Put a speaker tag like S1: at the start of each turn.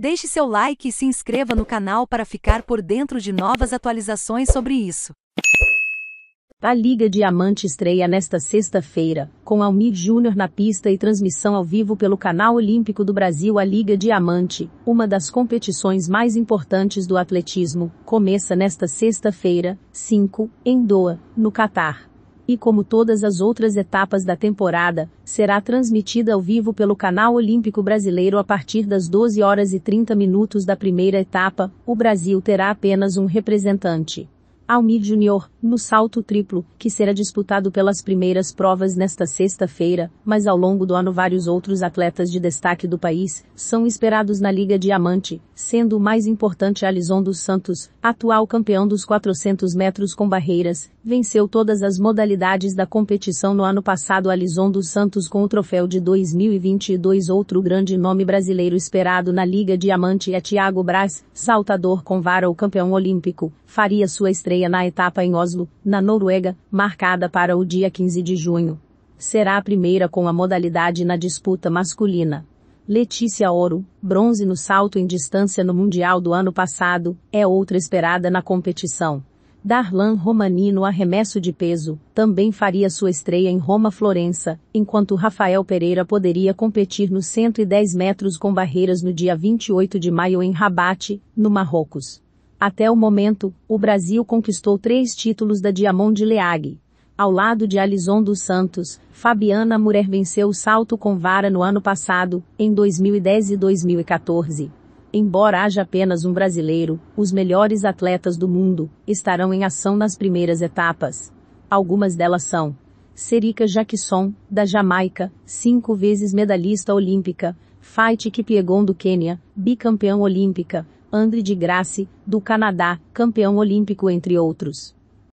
S1: Deixe seu like e se inscreva no canal para ficar por dentro de novas atualizações sobre isso. A Liga Diamante estreia nesta sexta-feira, com Almir Júnior na pista e transmissão ao vivo pelo canal Olímpico do Brasil. A Liga Diamante, uma das competições mais importantes do atletismo, começa nesta sexta-feira, 5, em Doha, no Catar e como todas as outras etapas da temporada, será transmitida ao vivo pelo canal Olímpico Brasileiro a partir das 12 horas e 30 minutos da primeira etapa. O Brasil terá apenas um representante. Almi Júnior, no salto triplo, que será disputado pelas primeiras provas nesta sexta-feira, mas ao longo do ano vários outros atletas de destaque do país são esperados na Liga Diamante, sendo o mais importante Alison dos Santos, atual campeão dos 400 metros com barreiras, venceu todas as modalidades da competição no ano passado Alison dos Santos com o troféu de 2022 outro grande nome brasileiro esperado na Liga Diamante é Thiago Braz, saltador com vara o campeão olímpico, faria sua estreia estreia na etapa em Oslo, na Noruega, marcada para o dia 15 de junho. Será a primeira com a modalidade na disputa masculina. Letícia Oro, bronze no salto em distância no Mundial do ano passado, é outra esperada na competição. Darlan Romani no arremesso de peso, também faria sua estreia em Roma Florença, enquanto Rafael Pereira poderia competir nos 110 metros com barreiras no dia 28 de maio em Rabat, no Marrocos. Até o momento, o Brasil conquistou três títulos da Diamond League. Ao lado de Alison dos Santos, Fabiana Murer venceu o salto com vara no ano passado, em 2010 e 2014. Embora haja apenas um brasileiro, os melhores atletas do mundo estarão em ação nas primeiras etapas. Algumas delas são Serica Jackson, da Jamaica, cinco vezes medalhista olímpica, Faiti Kipiegon do Quênia, bicampeã olímpica, André de Grace, do Canadá, campeão olímpico entre outros.